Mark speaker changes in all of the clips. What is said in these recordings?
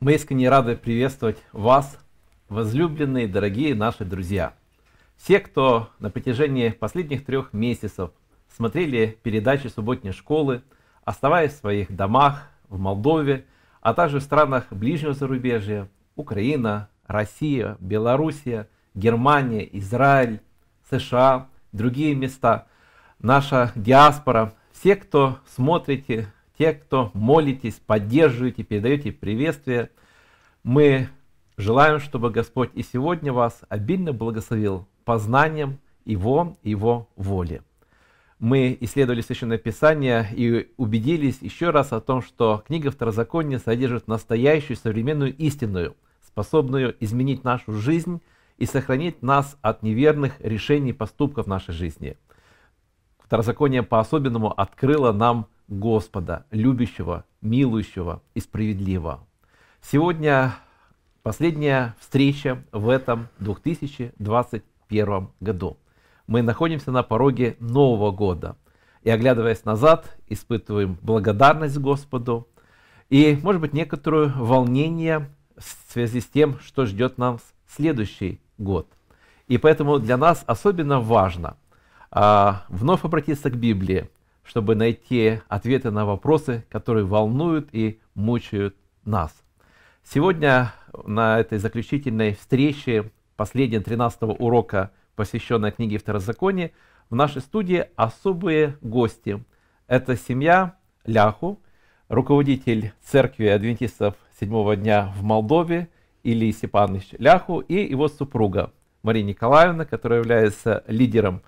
Speaker 1: Мы искренне рады приветствовать вас, возлюбленные, дорогие наши друзья. Все, кто на протяжении последних трех месяцев смотрели передачи субботней школы, оставаясь в своих домах в Молдове, а также в странах ближнего зарубежья, Украина, Россия, Белоруссия, Германия, Израиль, США, другие места, наша диаспора, все, кто смотрите те, кто молитесь, поддерживаете, передаете приветствие. Мы желаем, чтобы Господь и сегодня вас обильно благословил познанием Его, Его воли. Мы исследовали Священное Писание и убедились еще раз о том, что книга Второзакония содержит настоящую современную истинную, способную изменить нашу жизнь и сохранить нас от неверных решений и поступков в нашей жизни. Второзаконие по-особенному открыло нам Господа, любящего, милующего и справедливого. Сегодня последняя встреча в этом 2021 году. Мы находимся на пороге Нового года. И оглядываясь назад, испытываем благодарность Господу и, может быть, некоторое волнение в связи с тем, что ждет нас следующий год. И поэтому для нас особенно важно а, вновь обратиться к Библии, чтобы найти ответы на вопросы, которые волнуют и мучают нас. Сегодня на этой заключительной встрече последнем 13 урока, посвященной книге Второзаконие, в нашей студии особые гости. Это семья Ляху, руководитель церкви адвентистов седьмого дня в Молдове, Ильи Степанович Ляху и его супруга Мария Николаевна, которая является лидером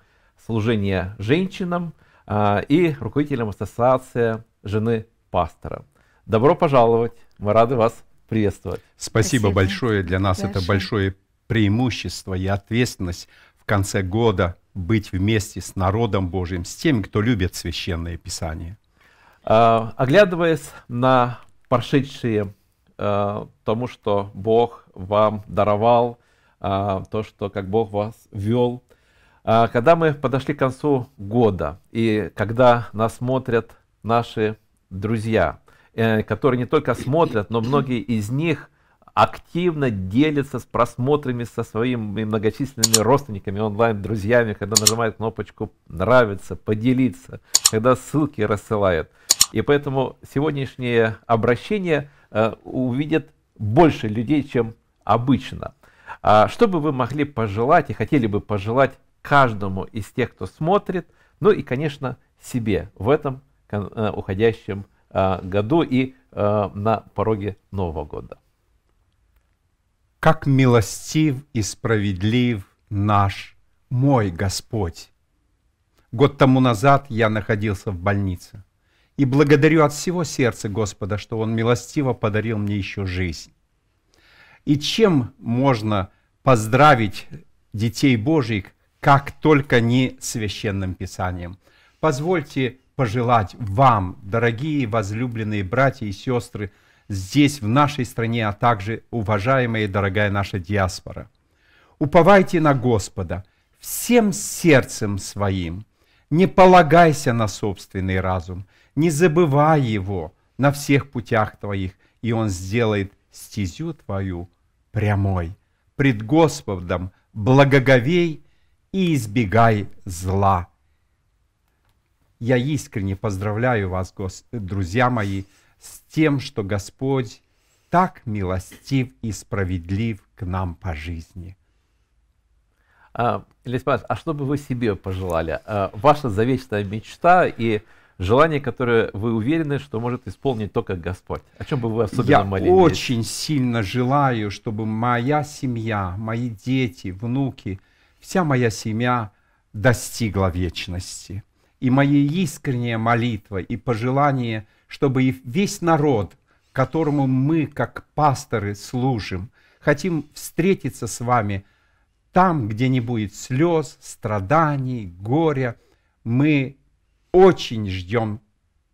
Speaker 1: служения женщинам – а, и руководителем Ассоциации жены пастора.
Speaker 2: Добро пожаловать, мы рады вас приветствовать. Спасибо, Спасибо. большое, для нас Хорошо. это большое преимущество и ответственность в конце года быть вместе с народом Божьим, с теми, кто любит священное Писание. А, оглядываясь
Speaker 1: на прошедшие, а, тому, что Бог вам даровал, то, что как Бог вас вел, а, когда мы подошли к концу года, и когда нас смотрят наши друзья, э, которые не только смотрят, но многие из них активно делятся с просмотрами со своими многочисленными родственниками, онлайн-друзьями, когда нажимают кнопочку «Нравится», «Поделиться», когда ссылки рассылают. И поэтому сегодняшнее обращение э, увидит больше людей, чем обычно. А что бы вы могли пожелать и хотели бы пожелать каждому из тех, кто смотрит, ну и, конечно, себе в этом э, уходящем э, году и
Speaker 2: э, на пороге Нового года. Как милостив и справедлив наш мой Господь! Год тому назад я находился в больнице. И благодарю от всего сердца Господа, что Он милостиво подарил мне еще жизнь. И чем можно поздравить детей Божьих, как только не священным писанием. Позвольте пожелать вам, дорогие возлюбленные братья и сестры, здесь, в нашей стране, а также уважаемая и дорогая наша диаспора. Уповайте на Господа всем сердцем своим, не полагайся на собственный разум, не забывай его на всех путях твоих, и он сделает стезю твою прямой. Пред Господом благоговей – и избегай зла. Я искренне поздравляю вас, друзья мои, с тем, что Господь так милостив и справедлив к нам по жизни. А, Леспас, а что бы вы себе пожелали? А,
Speaker 1: ваша завечная мечта и желание, которое вы уверены, что может исполнить только Господь. О чем бы вы особенно Я молились? Я очень
Speaker 2: сильно желаю, чтобы моя семья, мои дети, внуки – вся моя семья достигла вечности. И мои искренние молитвы и пожелания, чтобы и весь народ, которому мы, как пасторы, служим, хотим встретиться с вами там, где не будет слез, страданий, горя. Мы очень ждем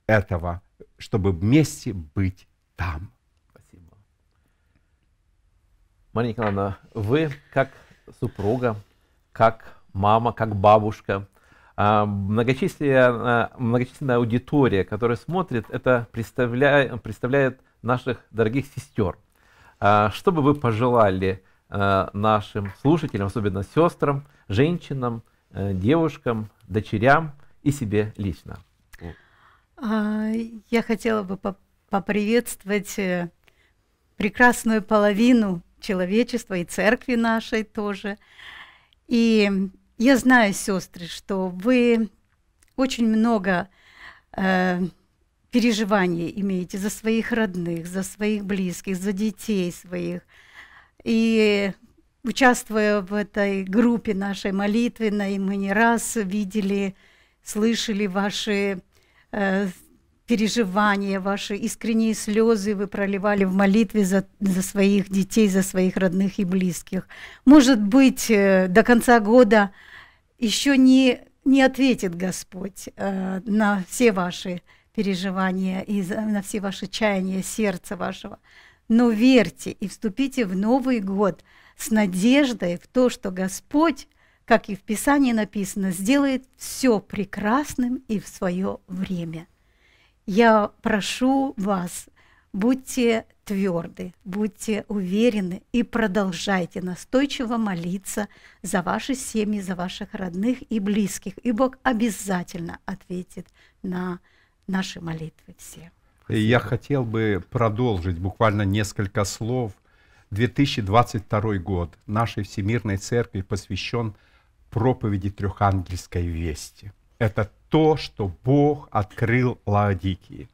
Speaker 2: этого, чтобы вместе быть там. Спасибо. Мария Николаевна, вы
Speaker 1: как супруга как мама, как бабушка. А, многочисленная, а, многочисленная аудитория, которая смотрит, это представляет, представляет наших дорогих сестер. А, что бы вы пожелали нашим слушателям, особенно сестрам, женщинам, э, девушкам, дочерям и себе лично?
Speaker 3: Я хотела бы поприветствовать э, прекрасную половину человечества и церкви нашей тоже – и я знаю, сестры, что вы очень много э, переживаний имеете за своих родных, за своих близких, за детей своих. И участвуя в этой группе нашей молитвенной, мы не раз видели, слышали ваши э, переживания ваши, искренние слезы вы проливали в молитве за, за своих детей, за своих родных и близких. Может быть, э, до конца года еще не, не ответит Господь э, на все ваши переживания и за, на все ваши чаяния сердца вашего. Но верьте и вступите в Новый год с надеждой в то, что Господь, как и в Писании написано, сделает все прекрасным и в свое время я прошу вас, будьте тверды, будьте уверены и продолжайте настойчиво молиться за ваши семьи, за ваших родных и близких. И Бог обязательно ответит на наши молитвы все.
Speaker 2: И я хотел бы продолжить буквально несколько слов. 2022 год нашей Всемирной Церкви посвящен проповеди Трехангельской Вести. Это то, что Бог открыл Лаодикии.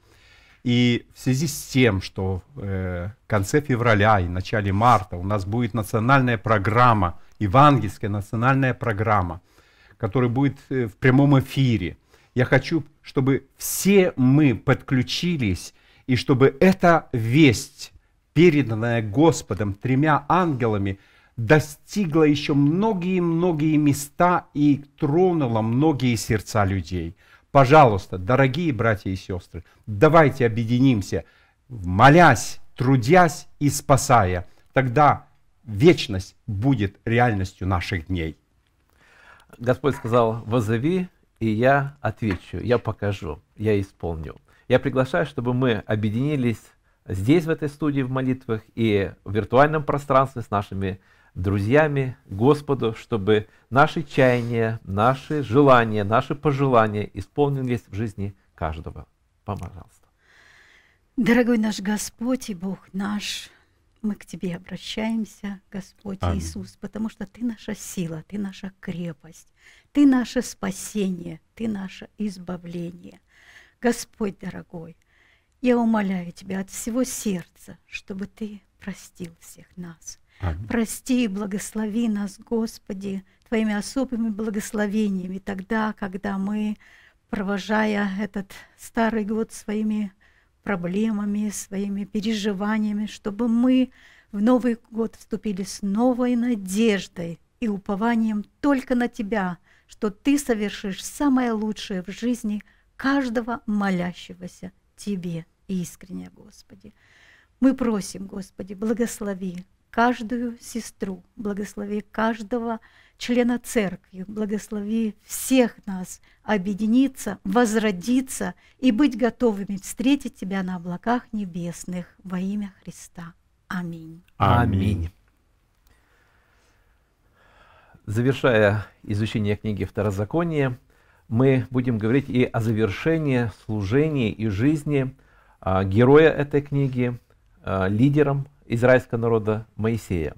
Speaker 2: И в связи с тем, что э, в конце февраля и начале марта у нас будет национальная программа, евангельская национальная программа, которая будет э, в прямом эфире, я хочу, чтобы все мы подключились, и чтобы эта весть, переданная Господом тремя ангелами – достигла еще многие-многие места и тронула многие сердца людей. Пожалуйста, дорогие братья и сестры, давайте объединимся, молясь, трудясь и спасая. Тогда вечность будет реальностью наших дней. Господь сказал, «Возови, и
Speaker 1: я отвечу, я покажу, я исполню». Я приглашаю, чтобы мы объединились здесь, в этой студии, в молитвах и в виртуальном пространстве с нашими друзьями Господу, чтобы наши чаяния, наши желания, наши пожелания исполнились в жизни каждого. Пожалуйста.
Speaker 3: Дорогой наш Господь и Бог наш, мы к Тебе обращаемся, Господь Аминь. Иисус, потому что Ты наша сила, Ты наша крепость, Ты наше спасение, Ты наше избавление. Господь дорогой, я умоляю Тебя от всего сердца, чтобы Ты простил всех нас – Прости и благослови нас, Господи, Твоими особыми благословениями тогда, когда мы, провожая этот старый год своими проблемами, своими переживаниями, чтобы мы в Новый год вступили с новой надеждой и упованием только на Тебя, что Ты совершишь самое лучшее в жизни каждого молящегося Тебе, искренне, Господи. Мы просим, Господи, благослови каждую сестру, благослови каждого члена церкви, благослови всех нас объединиться, возродиться и быть готовыми встретить Тебя на облаках небесных во имя Христа. Аминь.
Speaker 2: Аминь.
Speaker 1: Завершая изучение книги Второзакония, мы будем говорить и о завершении служения и жизни а, героя этой книги, а, лидером израильского народа Моисея.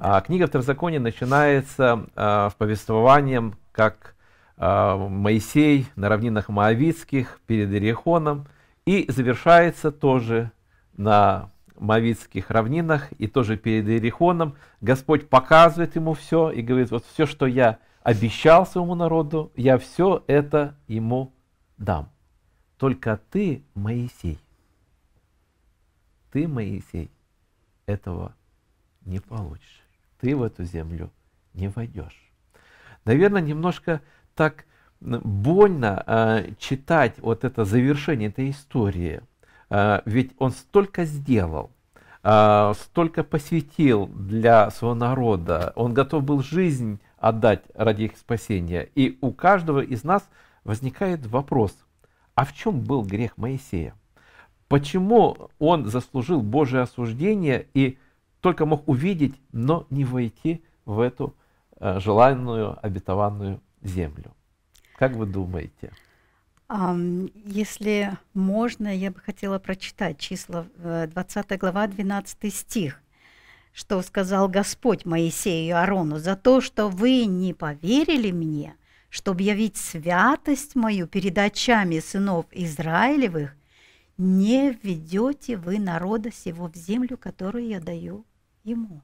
Speaker 1: А книга Второзакония начинается а, в повествованием, как а, Моисей на равнинах Моавицких перед Иерихоном, и завершается тоже на Моавицких равнинах и тоже перед Иерихоном. Господь показывает ему все и говорит, вот все, что я обещал своему народу, я все это ему дам. Только ты, Моисей, ты, Моисей, этого не получишь. Ты в эту землю не войдешь. Наверное, немножко так больно э, читать вот это завершение этой истории. Э, ведь он столько сделал, э, столько посвятил для своего народа. Он готов был жизнь отдать ради их спасения. И у каждого из нас возникает вопрос, а в чем был грех Моисея? Почему он заслужил Божие осуждение и только мог увидеть, но не войти в эту э, желанную, обетованную землю? Как вы думаете?
Speaker 3: Если можно, я бы хотела прочитать числа 20 э, глава, 12 стих что сказал Господь Моисею и Арону, за то, что вы не поверили мне, чтобы явить святость мою перед очами сынов Израилевых – не введете вы народа сего в землю, которую я даю ему.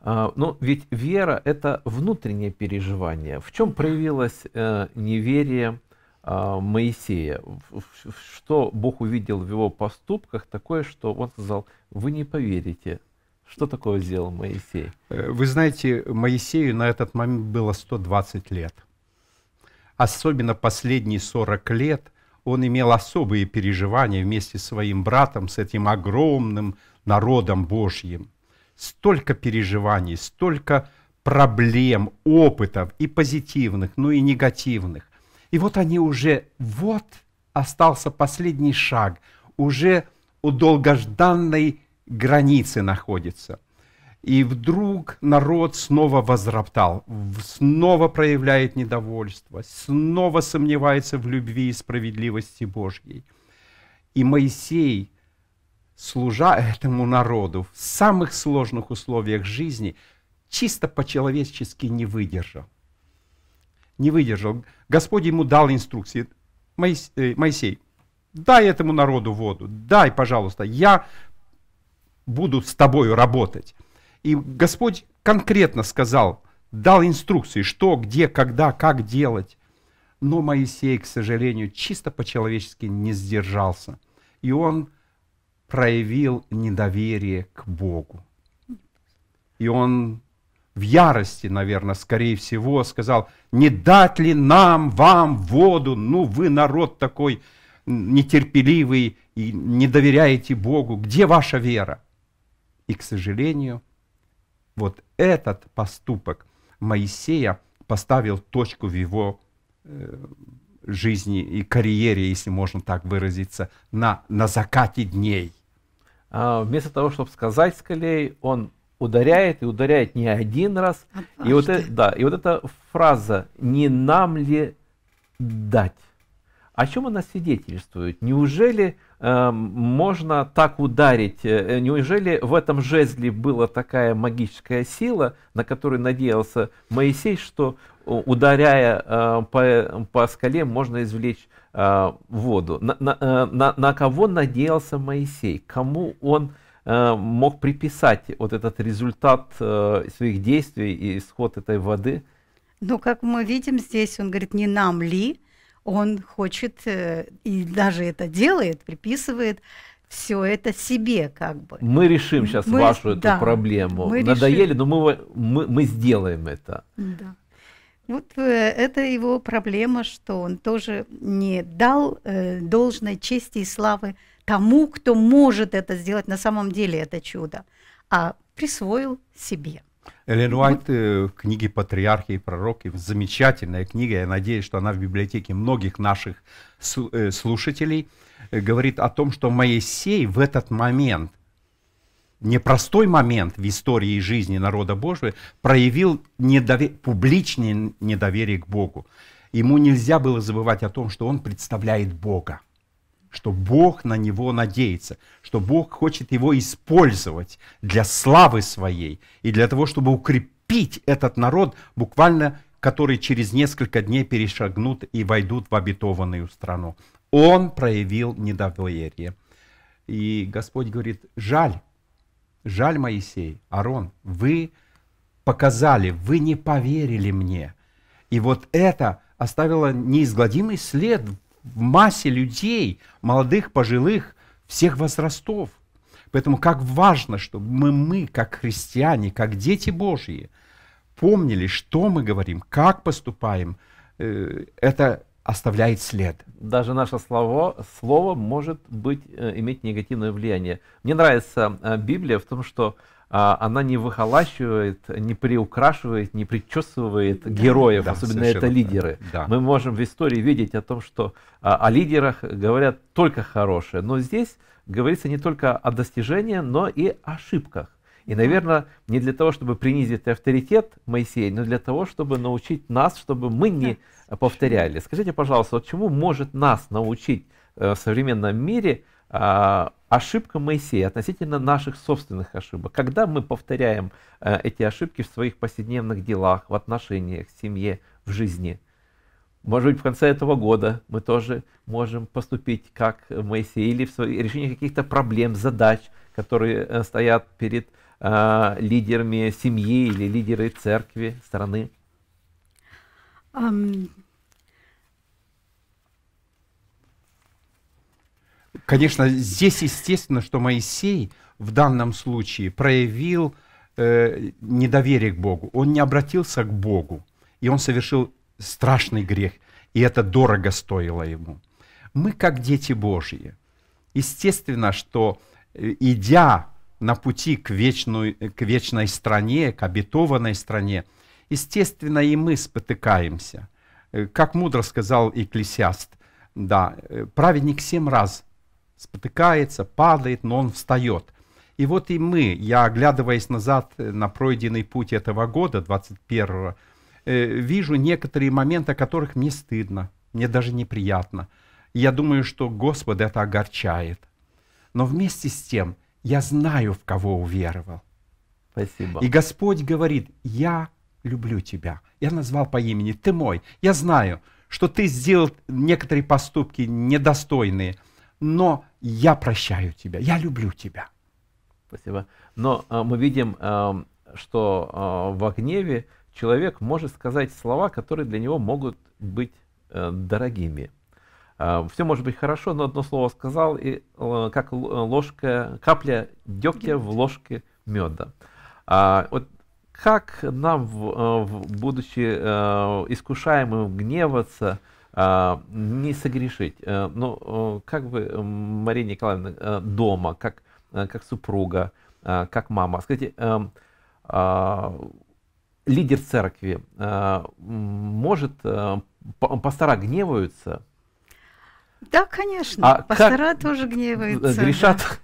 Speaker 1: А, ну, ведь вера – это внутреннее переживание. В чем проявилось э, неверие э, Моисея? В, в, что Бог увидел в его поступках такое, что он сказал, вы не поверите, что такое сделал Моисей?
Speaker 2: Э, вы знаете, Моисею на этот момент было 120 лет. Особенно последние 40 лет – он имел особые переживания вместе с своим братом, с этим огромным народом Божьим. Столько переживаний, столько проблем, опытов и позитивных, ну и негативных. И вот они уже, вот остался последний шаг, уже у долгожданной границы находится. И вдруг народ снова возроптал, снова проявляет недовольство, снова сомневается в любви и справедливости Божьей. И Моисей, служа этому народу в самых сложных условиях жизни, чисто по-человечески не выдержал. Не выдержал. Господь ему дал инструкции. Э, Моисей, дай этому народу воду, дай, пожалуйста, я буду с тобою работать. И Господь конкретно сказал, дал инструкции, что, где, когда, как делать. Но Моисей, к сожалению, чисто по-человечески не сдержался. И он проявил недоверие к Богу. И он в ярости, наверное, скорее всего, сказал, не дать ли нам, вам воду, ну вы народ такой нетерпеливый и не доверяете Богу, где ваша вера? И, к сожалению, вот этот поступок Моисея поставил точку в его э, жизни и карьере, если можно так выразиться, на, на закате дней.
Speaker 1: А вместо того, чтобы сказать скорее, он ударяет и ударяет не один раз. А и вот, это, да, и вот эта фраза «не нам ли дать?» О чем она свидетельствует? Неужели Эм, можно так ударить? Э, э, неужели в этом жезле была такая магическая сила, на которую надеялся Моисей, что э, ударяя по, по скале можно извлечь воду? На, на, на, на кого надеялся Моисей? Кому он мог приписать вот этот результат своих действий и исход этой воды?
Speaker 3: Ну, как мы видим здесь, он говорит, не нам ли, он хочет э, и даже это делает, приписывает все это себе как бы. Мы
Speaker 1: решим сейчас мы, вашу эту да, проблему. Мы Надоели, решим. но мы, мы, мы сделаем это.
Speaker 3: Да. Вот э, это его проблема, что он тоже не дал э, должной чести и славы тому, кто может это сделать на самом деле, это чудо, а присвоил себе.
Speaker 2: Эллен Уайт э, в книге «Патриархи и пророки», замечательная книга, я надеюсь, что она в библиотеке многих наших э, слушателей, э, говорит о том, что Моисей в этот момент, непростой момент в истории жизни народа Божьего, проявил недовер... публичное недоверие к Богу. Ему нельзя было забывать о том, что он представляет Бога что Бог на него надеется, что Бог хочет его использовать для славы своей и для того, чтобы укрепить этот народ, буквально который через несколько дней перешагнут и войдут в обетованную страну. Он проявил недоверие. И Господь говорит, жаль, жаль Моисей, Арон, вы показали, вы не поверили мне. И вот это оставило неизгладимый след в массе людей, молодых, пожилых, всех возрастов. Поэтому как важно, чтобы мы, мы, как христиане, как дети Божьи, помнили, что мы говорим, как поступаем, э, это оставляет след. Даже
Speaker 1: наше слово, слово может быть, э, иметь негативное влияние. Мне нравится э, Библия в том, что а, она не выхолащивает, не приукрашивает, не причесывает да, героев, да, особенно это лидеры. Да. Мы можем в истории видеть о том, что а, о лидерах говорят только хорошее, но здесь говорится не только о достижении, но и ошибках. И, наверное, не для того, чтобы принизить авторитет Моисея, но для того, чтобы научить нас, чтобы мы не повторяли. Скажите, пожалуйста, вот чему может нас научить э, в современном мире – а, ошибка Моисея относительно наших собственных ошибок. Когда мы повторяем э, эти ошибки в своих повседневных делах, в отношениях, в семье, в жизни, может быть, в конце этого года мы тоже можем поступить как Моисей или в решении каких-то проблем, задач, которые э, стоят перед э, лидерами семьи или лидерами
Speaker 2: церкви, страны. Конечно, здесь естественно, что Моисей в данном случае проявил э, недоверие к Богу. Он не обратился к Богу, и он совершил страшный грех, и это дорого стоило ему. Мы как дети Божьи. Естественно, что э, идя на пути к, вечную, к вечной стране, к обетованной стране, естественно, и мы спотыкаемся. Э, как мудро сказал Экклесиаст, да, э, праведник семь раз спотыкается, падает, но он встает. И вот и мы, я оглядываясь назад э, на пройденный путь этого года, 21-го, э, вижу некоторые моменты, о которых мне стыдно, мне даже неприятно. я думаю, что Господь это огорчает. Но вместе с тем я знаю, в кого уверовал. Спасибо. И Господь говорит, я люблю тебя. Я назвал по имени, ты мой. Я знаю, что ты сделал некоторые поступки недостойные – но я прощаю тебя, я люблю тебя.
Speaker 1: Спасибо. Но э, мы видим, э, что э, в гневе человек может сказать слова, которые для него могут быть э, дорогими. Э, все может быть хорошо, но одно слово сказал, и э, как э, ложка, капля дегтя в ложке меда. А, вот как нам, в, э, в, будучи э, искушаемым, гневаться, а, не согрешить. Э, но э, как вы, э, Мария Николаевна дома, как, как супруга, как мама, скажите, а, лидер церкви может, пастора гневаются?
Speaker 3: Да, конечно, а пастора тоже гневаются. Грешат? Да.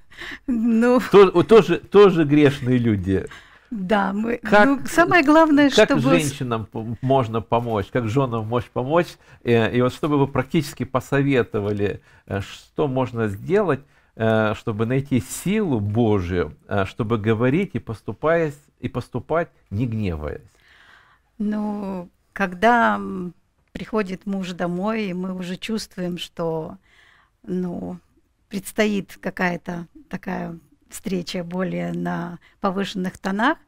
Speaker 1: Ну. Тоже, тоже, тоже грешные люди.
Speaker 3: Да, мы, ну, как, ну, самое главное, как чтобы... Как
Speaker 1: женщинам можно помочь, как женам можно помочь, э, и вот чтобы вы практически посоветовали, э, что можно сделать, э, чтобы найти силу Божию, чтобы говорить и, поступаясь, и поступать, не гневаясь?
Speaker 3: Ну, когда приходит муж домой, и мы уже чувствуем, что ну, предстоит какая-то такая встреча более на повышенных тонах.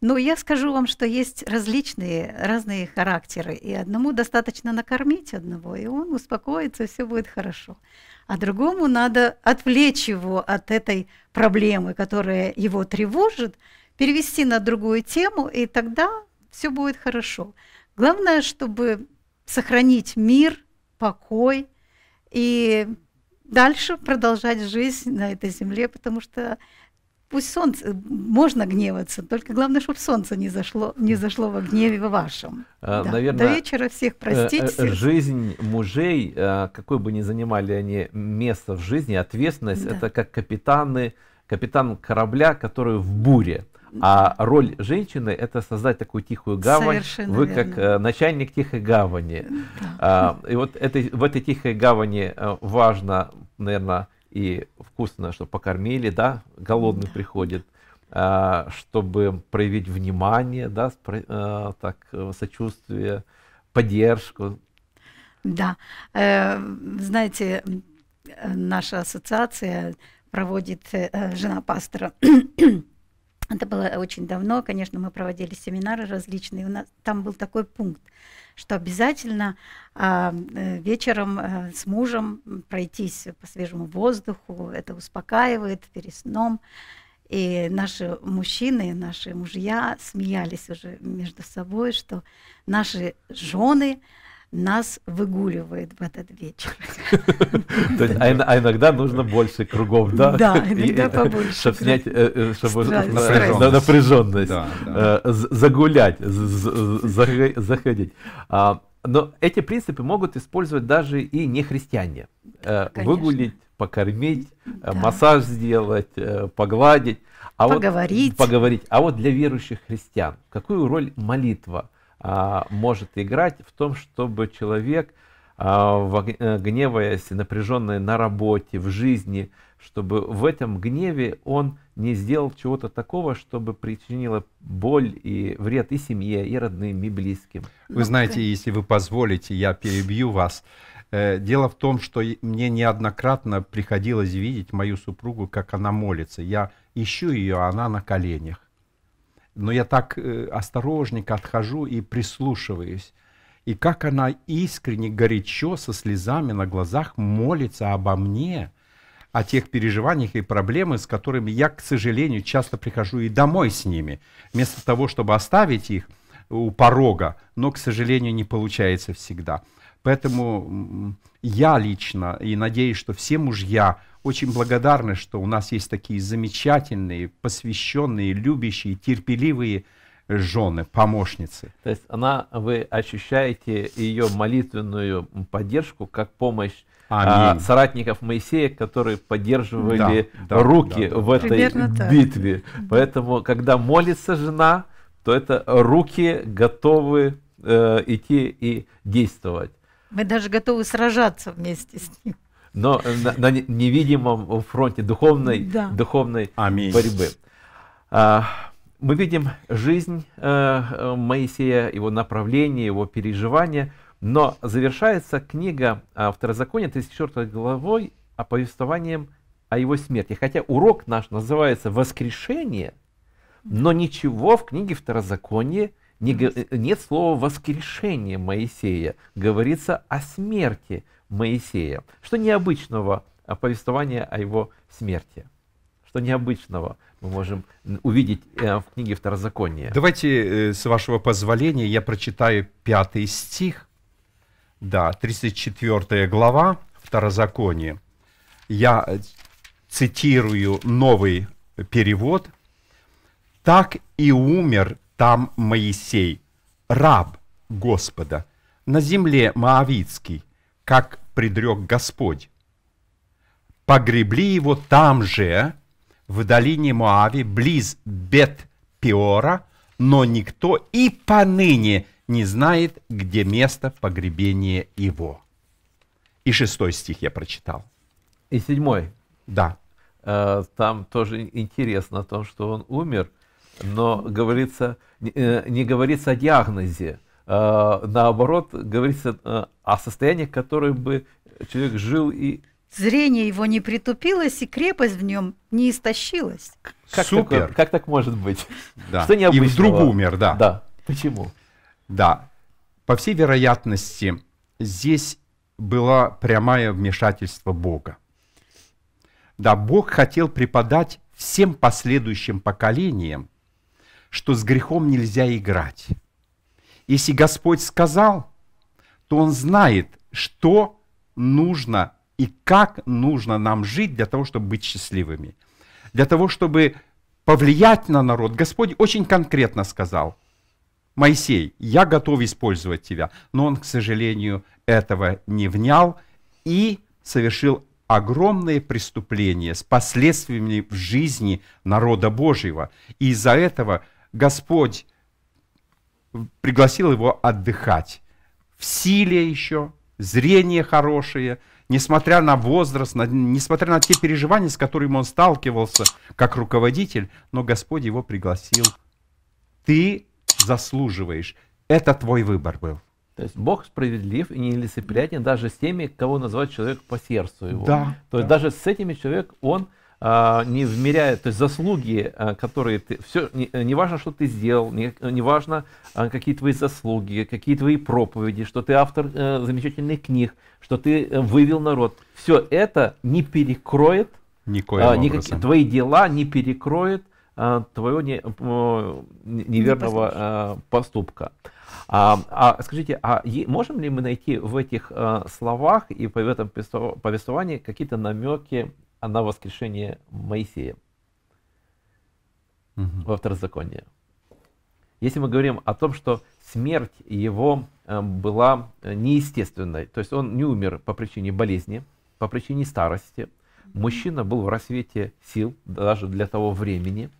Speaker 3: Но я скажу вам, что есть различные, разные характеры. И одному достаточно накормить одного, и он успокоится, и все будет хорошо. А другому надо отвлечь его от этой проблемы, которая его тревожит, перевести на другую тему, и тогда все будет хорошо. Главное, чтобы сохранить мир, покой и дальше продолжать жизнь на этой земле, потому что пусть солнце, можно гневаться, только главное, чтобы солнце не зашло, не зашло во гневе вашем. А, да. Наверное, До вечера всех э, простить. Всех. Э,
Speaker 1: жизнь мужей, а, какой бы ни занимали они место в жизни, ответственность, да. это как капитаны, капитан корабля, который в буре. А роль женщины это создать такую тихую гавань. Совершенно Вы верно. как э, начальник тихой гавани. Да. А, и вот это, в этой тихой гавани э, важно, наверное, и вкусно, чтобы покормили, да, голодный да. приходит, а, чтобы проявить внимание, да, спро, а, так, э, сочувствие, поддержку.
Speaker 3: Да, э, знаете, наша ассоциация проводит э, жена пастора это было очень давно, конечно, мы проводили семинары различные. У нас там был такой пункт, что обязательно а, э, вечером а, с мужем пройтись по свежему воздуху. Это успокаивает перед сном. И наши мужчины, наши мужья смеялись уже между собой, что наши жены нас выгуливает в этот вечер.
Speaker 1: А, а иногда нужно больше кругов, да? Да, иногда побольше. Э, э, чтобы снять напряженность. Загулять, заходить. Но эти принципы могут использовать даже и не христиане. Э, выгулить, покормить, массаж сделать, погладить. А поговорить. Вот, поговорить. А вот для верующих христиан, какую роль молитва а, может играть в том, чтобы человек, а, э, гневаясь, напряженный на работе, в жизни, чтобы в этом гневе он не сделал чего-то такого, чтобы причинило боль и вред и семье,
Speaker 2: и родным, и близким. Вы ну, знаете, если вы позволите, я перебью вас. Э, дело в том, что мне неоднократно приходилось видеть мою супругу, как она молится. Я ищу ее, а она на коленях но я так э, осторожненько отхожу и прислушиваюсь. И как она искренне, горячо, со слезами на глазах молится обо мне, о тех переживаниях и проблемах, с которыми я, к сожалению, часто прихожу и домой с ними. Вместо того, чтобы оставить их у порога, но, к сожалению, не получается всегда. Поэтому я лично, и надеюсь, что все мужья очень благодарны, что у нас есть такие замечательные, посвященные, любящие, терпеливые жены, помощницы. То есть она, вы ощущаете
Speaker 1: ее молитвенную поддержку как помощь а, Аминь. соратников Моисея, которые поддерживали да, руки да, да, в этой битве. Так. Поэтому, когда молится жена, то это руки готовы э, идти и действовать.
Speaker 3: Мы даже готовы сражаться вместе с ним.
Speaker 1: Но на, на невидимом фронте духовной, да. духовной Аминь. борьбы. А, мы видим жизнь э, Моисея, его направление, его переживания, но завершается книга э, Второзакония 34 главой оповествованием о его смерти. Хотя урок наш называется «Воскрешение», но ничего в книге Второзакония не, э, нет слова воскрешение Моисея, говорится о смерти Моисея. Что необычного повествования о его смерти? Что
Speaker 2: необычного мы можем увидеть э, в книге Второзакония? Давайте, э, с вашего позволения, я прочитаю пятый стих, да, 34 глава Второзакония. Я цитирую новый перевод. «Так и умер там Моисей, раб Господа, на земле Моавицкий, как предрек Господь. Погребли его там же, в долине Моави, близ Бет-Пиора, но никто и поныне не знает, где место погребения его. И шестой стих я прочитал. И седьмой. Да. Э, там
Speaker 1: тоже интересно о том, что он умер – но говорится, э, не говорится о диагнозе, а, наоборот, говорится э, о состоянии, в котором бы человек жил и...
Speaker 3: Зрение его не притупилось, и крепость в нем не истощилась.
Speaker 2: Как Супер! Такое, как так может быть? Да. Что необычного? И вдруг умер, да. Да. Почему? Да. По всей вероятности, здесь было прямое вмешательство Бога. Да, Бог хотел преподать всем последующим поколениям что с грехом нельзя играть. Если Господь сказал, то Он знает, что нужно и как нужно нам жить для того, чтобы быть счастливыми. Для того, чтобы повлиять на народ. Господь очень конкретно сказал, Моисей, я готов использовать тебя. Но он, к сожалению, этого не внял и совершил огромное преступление с последствиями в жизни народа Божьего. И из-за этого Господь пригласил его отдыхать. В силе еще, зрение хорошее, несмотря на возраст, на, несмотря на те переживания, с которыми он сталкивался как руководитель, но Господь его пригласил. Ты заслуживаешь. Это твой выбор был. То есть Бог справедлив и нелицеприятен даже с теми,
Speaker 1: кого назвать человек по сердцу его. Да. То есть даже с этими человек, он а, не измеряет, то есть заслуги, а, которые ты, все, не, э, не важно, что ты сделал, не, э, не важно, а, какие твои заслуги, какие твои проповеди, что ты автор э, замечательных книг, что ты э, вывел народ, все это не перекроет Никоим а, никак, твои дела, не перекроет а, твоего не, а, неверного не а, поступка. А, а скажите, а е, можем ли мы найти в этих а, словах и в этом повествовании какие-то намеки она воскрешение Моисея угу. во второзаконии. Если мы говорим о том, что смерть его э, была э, неестественной, то есть он не умер по причине болезни, по причине старости, мужчина был в рассвете сил даже для того времени,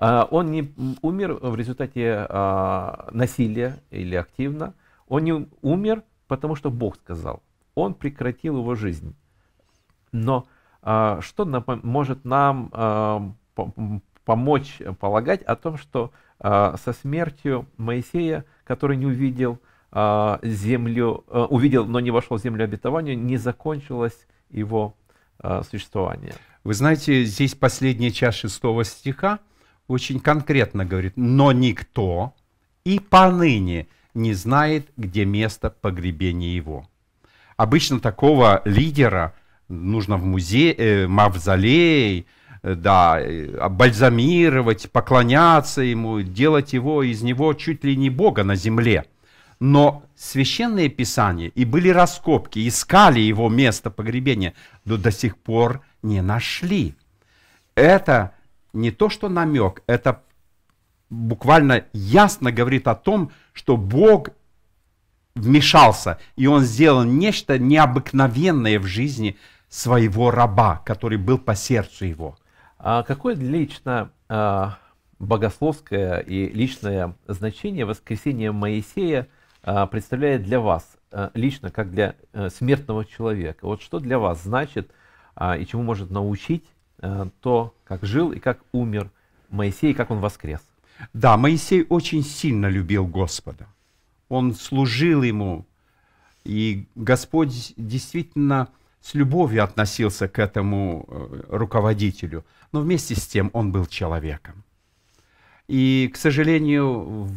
Speaker 1: э, он не умер в результате а, насилия или активно, он не умер, потому что Бог сказал, он прекратил его жизнь. Но а, что нам, может нам а, помочь полагать о том, что а, со смертью Моисея, который не увидел землю, увидел, но не вошел в землю обетования, не
Speaker 2: закончилось его существование. Вы знаете, здесь последняя часть шестого стиха очень конкретно говорит, но никто и поныне не знает, где место погребения его. Обычно такого лидера нужно в музее, э, мавзолей, э, да, э, бальзамировать, поклоняться ему, делать его из него чуть ли не Бога на земле. Но священные писания и были раскопки, искали его место погребения, но до сих пор не нашли. Это не то, что намек, это буквально ясно говорит о том, что Бог вмешался, и он сделал нечто необыкновенное в жизни своего раба, который был по сердцу его. А какое
Speaker 1: лично а, богословское и личное значение воскресения Моисея а, представляет для вас, а, лично как для а, смертного человека? Вот что для вас значит а, и чему может научить а, то, как жил
Speaker 2: и как умер Моисей, и как он воскрес? Да, Моисей очень сильно любил Господа. Он служил ему, и Господь действительно с любовью относился к этому э, руководителю, но вместе с тем он был человеком. И, к сожалению, в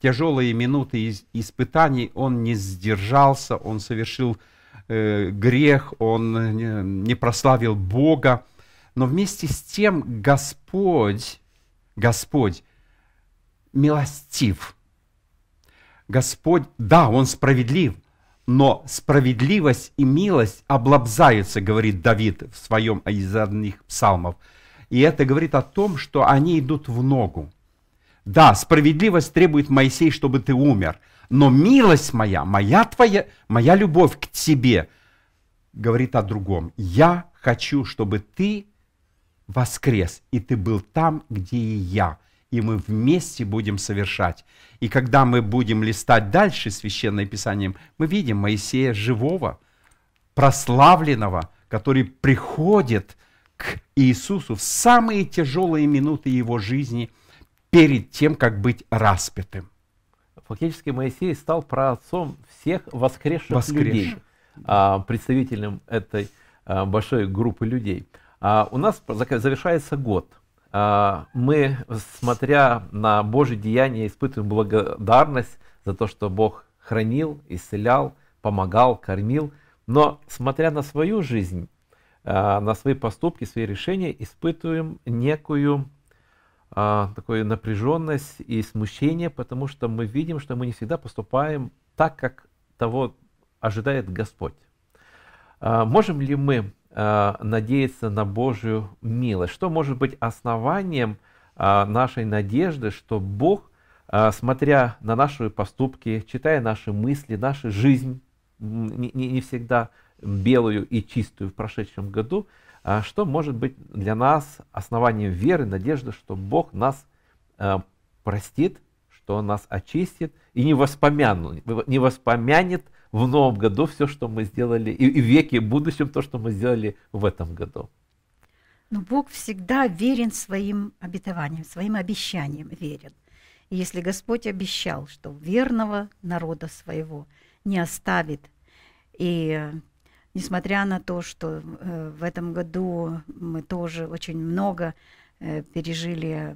Speaker 2: тяжелые минуты испытаний он не сдержался, он совершил э, грех, он не прославил Бога. Но вместе с тем Господь, Господь милостив. Господь, да, Он справедлив, но справедливость и милость облобзаются, говорит Давид в своем из одних псалмов. И это говорит о том, что они идут в ногу. Да, справедливость требует Моисей, чтобы ты умер, но милость моя, моя твоя, моя любовь к тебе говорит о другом. Я хочу, чтобы ты воскрес, и ты был там, где и я – и мы вместе будем совершать. И когда мы будем листать дальше Священное Писание, мы видим Моисея живого, прославленного, который приходит к Иисусу в самые тяжелые минуты его жизни перед тем, как быть распятым.
Speaker 1: Фактически Моисей стал праотцом всех воскресших, воскресших. людей, а, представителем этой а, большой группы людей. А у нас завершается год – а, мы, смотря на Божье деяние, испытываем благодарность за то, что Бог хранил, исцелял, помогал, кормил. Но, смотря на свою жизнь, а, на свои поступки, свои решения, испытываем некую а, такую напряженность и смущение, потому что мы видим, что мы не всегда поступаем так, как того ожидает Господь. Можем ли мы Э, надеяться на Божью милость? Что может быть основанием э, нашей надежды, что Бог, э, смотря на наши поступки, читая наши мысли, нашу жизнь, не, всегда белую и чистую в прошедшем году, что может быть для нас основанием веры, надежды, что Бог нас простит, что Он нас очистит и не воспомянет, не воспомянет в новом году все, что мы сделали, и, и веки в будущем то, что мы сделали в этом году.
Speaker 3: Но Бог всегда верен своим обетованиям, своим обещаниям верен. И если Господь обещал, что верного народа своего не оставит, и несмотря на то, что э, в этом году мы тоже очень много э, пережили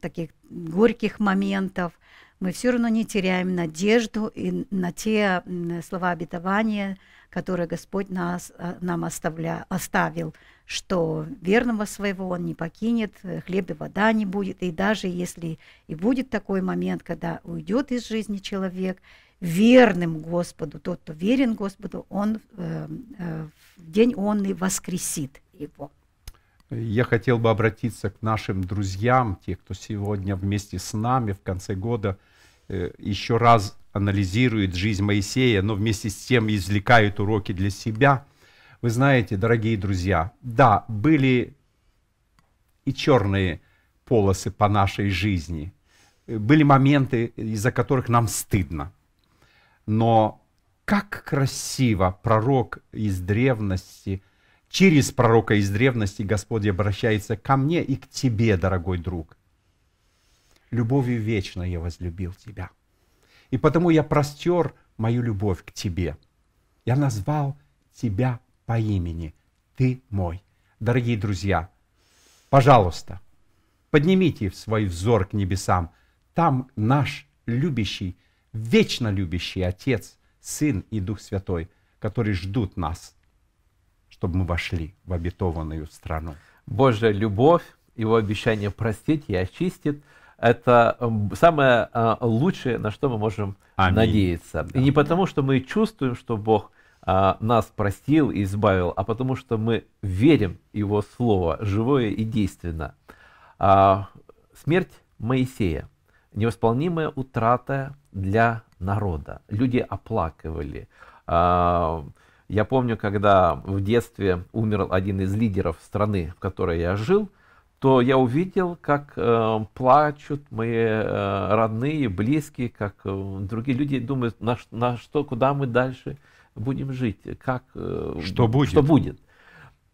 Speaker 3: таких горьких моментов, мы все равно не теряем надежду и на те слова обетования, которые Господь нас, э, нам оставля, оставил, что верного своего Он не покинет, э, хлеб и вода не будет. И даже если и будет такой момент, когда уйдет из жизни человек, верным Господу, тот, кто верен Господу, он э, э, день он и воскресит его.
Speaker 2: Я хотел бы обратиться к нашим друзьям, те, кто сегодня вместе с нами в конце года Э, еще раз анализируют жизнь Моисея, но вместе с тем извлекают уроки для себя. Вы знаете, дорогие друзья, да, были и черные полосы по нашей жизни, э, были моменты, из-за которых нам стыдно. Но как красиво пророк из древности, через пророка из древности Господь обращается ко мне и к тебе, дорогой друг любовью вечно я возлюбил тебя. И потому я простер мою любовь к тебе. Я назвал тебя по имени. Ты мой. Дорогие друзья, пожалуйста, поднимите свой взор к небесам. Там наш любящий, вечно любящий Отец, Сын и Дух Святой, которые ждут нас, чтобы мы вошли в обетованную страну. Божья любовь,
Speaker 1: Его обещание простить и очистит – это самое а, лучшее, на что мы можем Аминь. надеяться. И не потому, что мы чувствуем, что Бог а, нас простил и избавил, а потому что мы верим Его Слово, живое и действенно. А, смерть Моисея – невосполнимая утрата для народа. Люди оплакивали. Я помню, когда в детстве умер один из лидеров страны, в которой я жил – то я увидел, как э, плачут мои э, родные, близкие, как э, другие люди думают, на, на что, куда мы дальше будем жить, как, э, что, будет. что будет.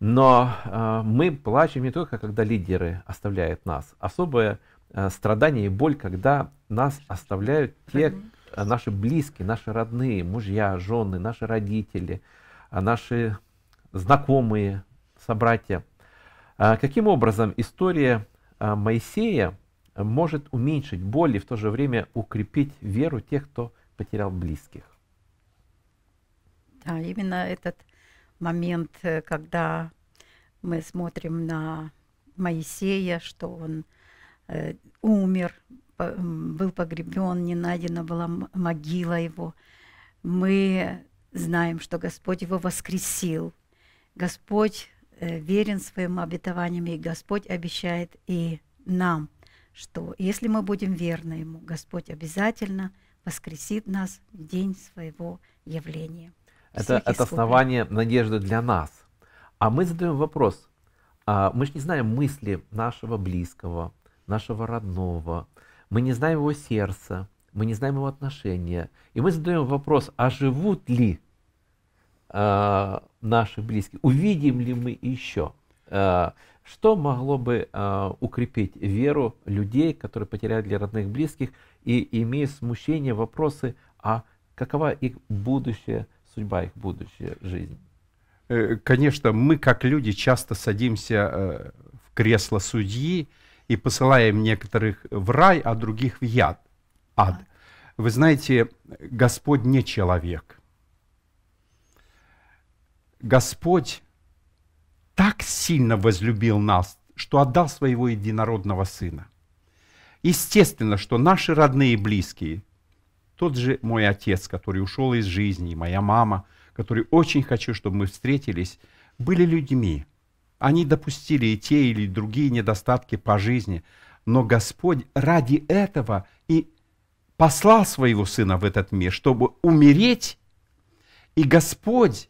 Speaker 1: Но э, мы плачем не только, когда лидеры оставляют нас. Особое э, страдание и боль, когда нас оставляют те э, наши близкие, наши родные, мужья, жены, наши родители, э, наши знакомые, собратья – а каким образом история а, Моисея может уменьшить боль и в то же время укрепить веру тех, кто потерял близких?
Speaker 3: Да, именно этот момент, э, когда мы смотрим на Моисея, что он э, умер, был погребен, не найдена была могила его. Мы знаем, что Господь его воскресил. Господь Э, верен своим обетованиям, и Господь обещает и нам, что если мы будем верны Ему, Господь обязательно воскресит нас в день своего явления. Это, это основание
Speaker 1: надежды для нас. А мы задаем вопрос, а мы же не знаем мысли нашего близкого, нашего родного, мы не знаем его сердца, мы не знаем его отношения. И мы задаем вопрос, а живут ли Э, наших близких. Увидим ли мы еще? Э, что могло бы э, укрепить веру людей, которые потеряли родных близких и имея смущение, вопросы, а какова
Speaker 2: их будущая судьба, их будущая жизнь? Конечно, мы как люди часто садимся в кресло судьи и посылаем некоторых в рай, а других в яд, ад. Вы знаете, Господь не человек – Господь так сильно возлюбил нас, что отдал своего единородного Сына. Естественно, что наши родные и близкие, тот же мой отец, который ушел из жизни, моя мама, который очень хочу, чтобы мы встретились, были людьми. Они допустили и те, или другие недостатки по жизни, но Господь ради этого и послал своего Сына в этот мир, чтобы умереть, и Господь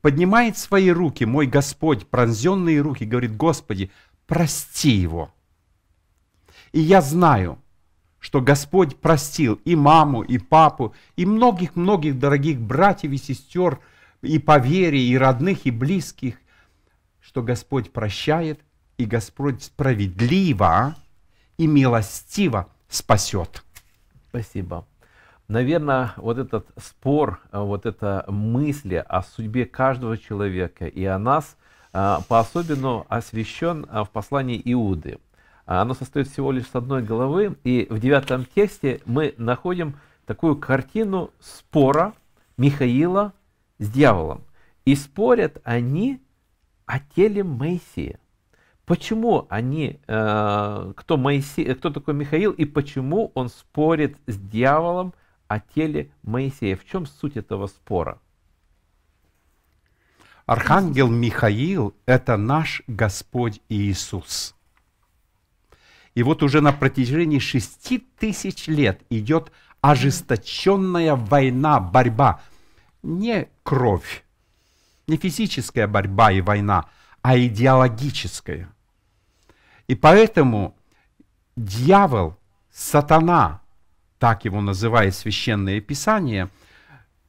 Speaker 2: поднимает свои руки, мой Господь, пронзенные руки, говорит, Господи, прости его. И я знаю, что Господь простил и маму, и папу, и многих-многих дорогих братьев и сестер, и по вере, и родных, и близких, что Господь прощает, и Господь справедливо и милостиво спасет. Спасибо
Speaker 1: наверное, вот этот спор, э, вот это мысли о судьбе каждого человека и о нас э, по-особенному освещен э, в послании Иуды. Оно состоит всего лишь с одной головы, и в девятом тексте мы находим такую картину спора Михаила с дьяволом. И спорят они о теле Моисея. Почему они, кто, Моисей, кто такой Михаил, и почему он спорит с дьяволом о теле Моисея. В чем суть этого спора?
Speaker 2: Архангел Михаил – это наш Господь Иисус. И вот уже на протяжении шести тысяч лет идет ожесточенная война, борьба. Не кровь, не физическая борьба и война, а идеологическая. И поэтому дьявол, сатана – так его называет священное писание,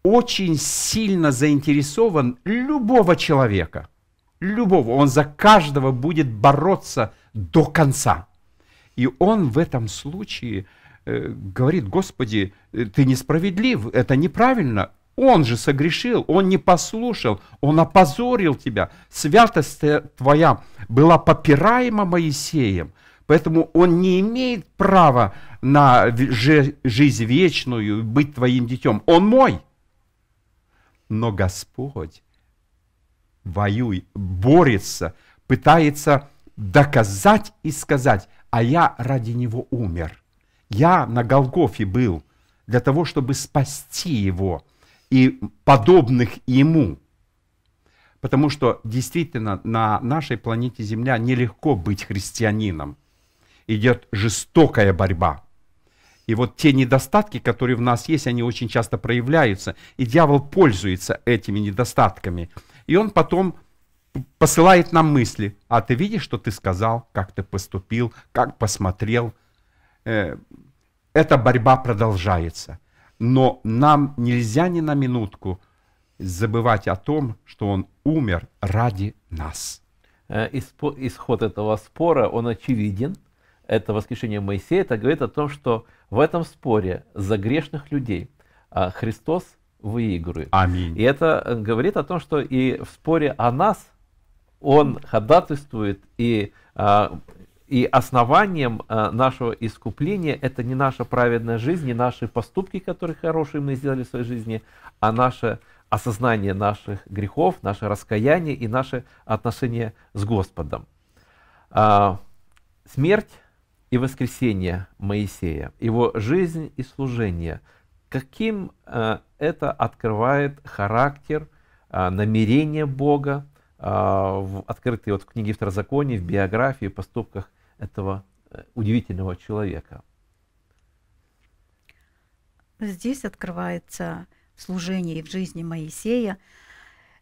Speaker 2: очень сильно заинтересован любого человека. Любого. Он за каждого будет бороться до конца. И он в этом случае э, говорит, Господи, э, ты несправедлив, это неправильно. Он же согрешил, он не послушал, он опозорил тебя. Святость твоя была попираема Моисеем – Поэтому он не имеет права на жизнь вечную, быть твоим детем. Он мой. Но Господь воюет, борется, пытается доказать и сказать, а я ради него умер. Я на Голгофе был для того, чтобы спасти его и подобных ему. Потому что действительно на нашей планете Земля нелегко быть христианином идет жестокая борьба. И вот те недостатки, которые в нас есть, они очень часто проявляются. И дьявол пользуется этими недостатками. И он потом посылает нам мысли. А ты видишь, что ты сказал, как ты поступил, как посмотрел. Э, эта борьба продолжается. Но нам нельзя ни на минутку забывать о том, что он умер ради нас. Э, исход этого спора, он очевиден
Speaker 1: – это воскрешение Моисея, это говорит о том, что в этом споре за грешных людей а, Христос выигрывает. Аминь. И это э, говорит о том, что и в споре о нас Он ходатайствует, и, а, и основанием а, нашего искупления это не наша праведная жизнь, не наши поступки, которые хорошие мы сделали в своей жизни, а наше осознание наших грехов, наше раскаяние и наше отношение с Господом. Смерть и воскресение Моисея, его жизнь и служение, каким э, это открывает характер, э, намерение Бога, э, в, открытые вот в книге Второзакония, в биографии, в поступках этого удивительного человека.
Speaker 3: Здесь открывается служение и в жизни Моисея,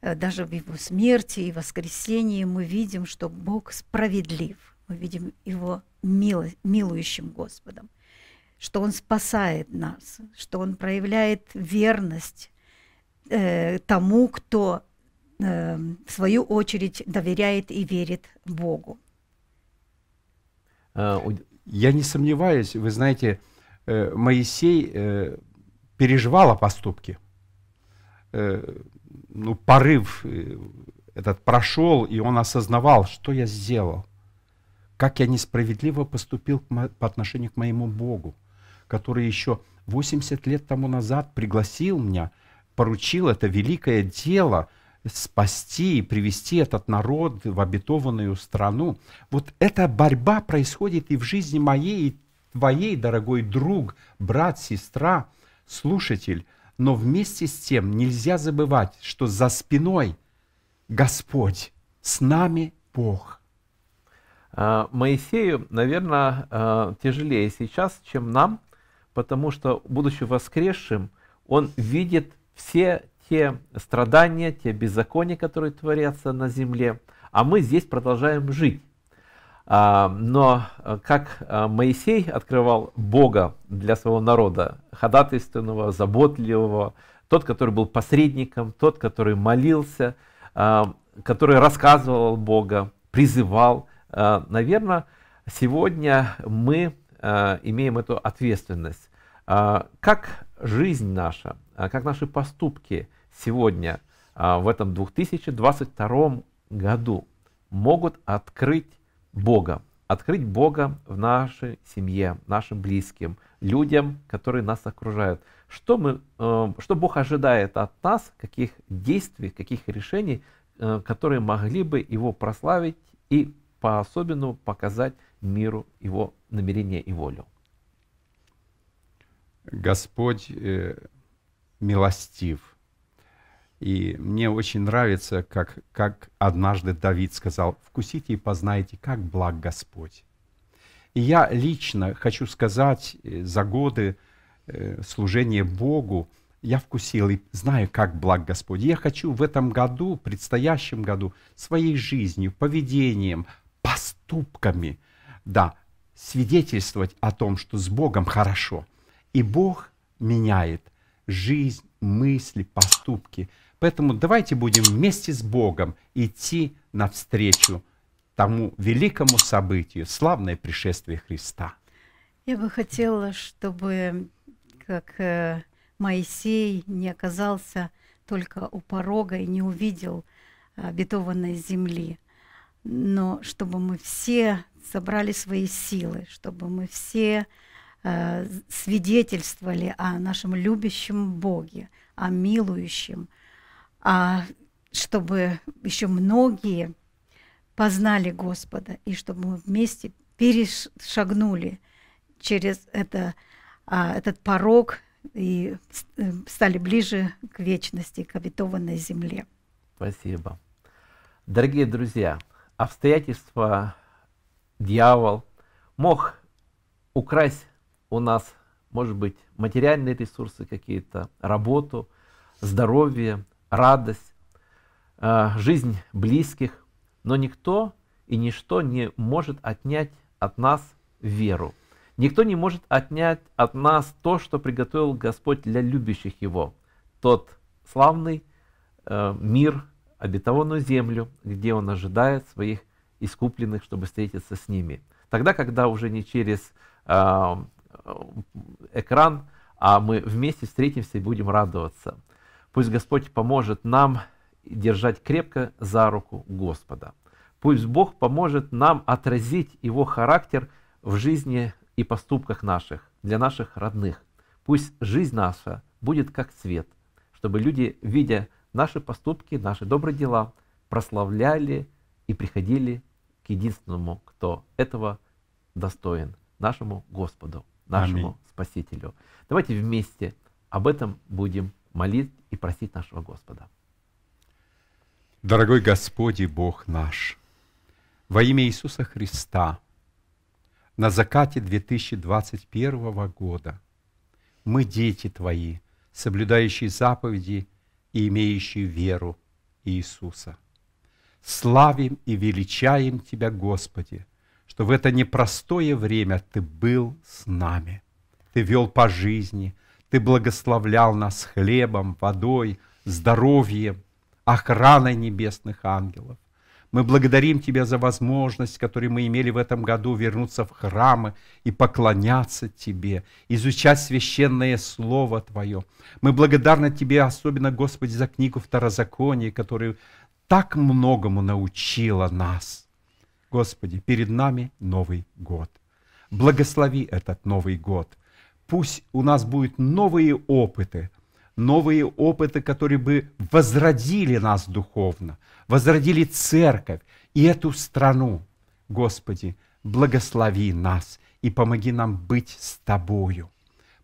Speaker 3: даже в его смерти и воскресении мы видим, что Бог справедлив – мы видим его мило, милующим Господом, что Он спасает нас, что Он проявляет верность э, тому, кто э, в свою очередь доверяет и верит Богу.
Speaker 2: А, я не сомневаюсь, вы знаете, э, Моисей э, переживал о поступке. Э, ну, порыв этот прошел, и он осознавал, что я сделал – как я несправедливо поступил по отношению к моему Богу, который еще 80 лет тому назад пригласил меня, поручил это великое дело спасти и привести этот народ в обетованную страну. Вот эта борьба происходит и в жизни моей, и твоей, дорогой друг, брат, сестра, слушатель. Но вместе с тем нельзя забывать, что за спиной Господь, с нами Бог. А, Моисею,
Speaker 1: наверное, а, тяжелее сейчас, чем нам, потому что, будучи воскресшим, он видит все те страдания, те беззакония, которые творятся на земле, а мы здесь продолжаем жить. А, но как Моисей открывал Бога для своего народа, ходатайственного, заботливого, тот, который был посредником, тот, который молился, который рассказывал Бога, призывал – а, Наверное, сегодня мы а, имеем эту ответственность. А, как жизнь наша, как наши поступки сегодня, в этом 2022 году, могут открыть Бога, открыть Бога в нашей семье, нашим близким, людям, которые нас окружают. Что, мы, э, что Бог ожидает от нас, каких действий, каких решений, э, которые могли бы Его прославить и по-особенному показать миру
Speaker 2: его намерение и волю. Господь э, милостив. И мне очень нравится, как, как однажды Давид сказал, «Вкусите и познайте, как благ Господь». И я лично хочу сказать, э, за годы э, служения Богу я вкусил и знаю, как благ Господь. И я хочу в этом году, предстоящем году, своей жизнью, поведением, поступками, да, свидетельствовать о том, что с Богом хорошо. И Бог меняет жизнь, мысли, поступки. Поэтому давайте будем вместе с Богом идти навстречу тому великому событию, славное пришествие Христа.
Speaker 3: Я бы хотела, чтобы, как э, Моисей, не оказался только у порога и не увидел э, обетованной земли, но чтобы мы все собрали свои силы, чтобы мы все э, свидетельствовали о нашем любящем Боге, о милующем, а чтобы еще многие познали Господа, и чтобы мы вместе перешагнули через это, а, этот порог и э, стали ближе к вечности, к обетованной земле.
Speaker 1: Спасибо. Дорогие друзья, обстоятельства, дьявол мог украсть у нас, может быть, материальные ресурсы какие-то, работу, здоровье, радость, э, жизнь близких, но никто и ничто не может отнять от нас веру. Никто не может отнять от нас то, что приготовил Господь для любящих Его, тот славный э, мир обетованную землю, где он ожидает своих искупленных, чтобы встретиться с ними. Тогда, когда уже не через а, э, экран, а мы вместе встретимся и будем радоваться. Пусть Господь поможет нам держать крепко за руку Господа. Пусть Бог поможет нам отразить Его характер в жизни и поступках наших, для наших родных. Пусть жизнь наша будет как свет, чтобы люди, видя наши поступки, наши добрые дела прославляли и приходили к единственному, кто этого достоин, нашему Господу, нашему Аминь. Спасителю. Давайте вместе об
Speaker 2: этом будем молить и просить нашего Господа. Дорогой Господи Бог наш, во имя Иисуса Христа, на закате 2021 года мы, дети Твои, соблюдающие заповеди и имеющий веру Иисуса. Славим и величаем Тебя, Господи, что в это непростое время Ты был с нами. Ты вел по жизни, Ты благословлял нас хлебом, водой, здоровьем, охраной небесных ангелов. Мы благодарим Тебя за возможность, которую мы имели в этом году, вернуться в храмы и поклоняться Тебе, изучать священное Слово Твое. Мы благодарны Тебе, особенно, Господи, за книгу Второзакония, которую так многому научила нас. Господи, перед нами Новый год. Благослови этот Новый год. Пусть у нас будут новые опыты, новые опыты, которые бы возродили нас духовно, возродили церковь и эту страну. Господи, благослови нас и помоги нам быть с Тобою.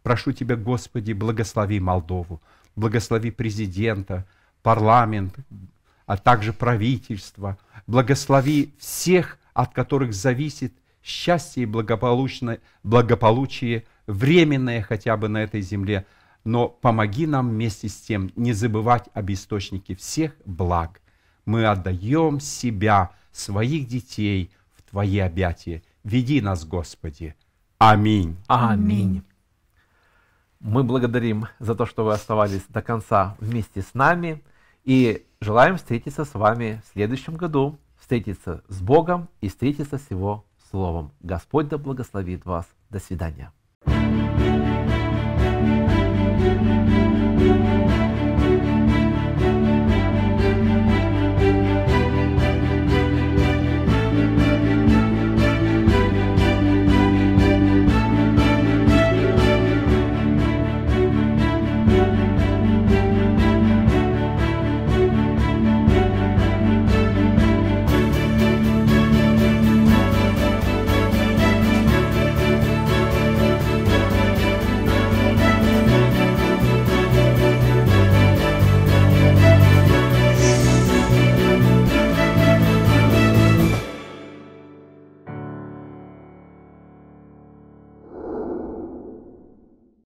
Speaker 2: Прошу Тебя, Господи, благослови Молдову, благослови президента, парламент, а также правительство. Благослови всех, от которых зависит счастье и благополучное, благополучие, временное хотя бы на этой земле – но помоги нам вместе с тем не забывать об источнике всех благ. Мы отдаем себя, своих детей, в Твои объятия. Веди нас, Господи. Аминь. Аминь. Мы благодарим за то,
Speaker 1: что вы оставались до конца вместе с нами и желаем встретиться с вами в следующем году, встретиться с Богом и встретиться с Его Словом. Господь да благословит вас. До свидания. Música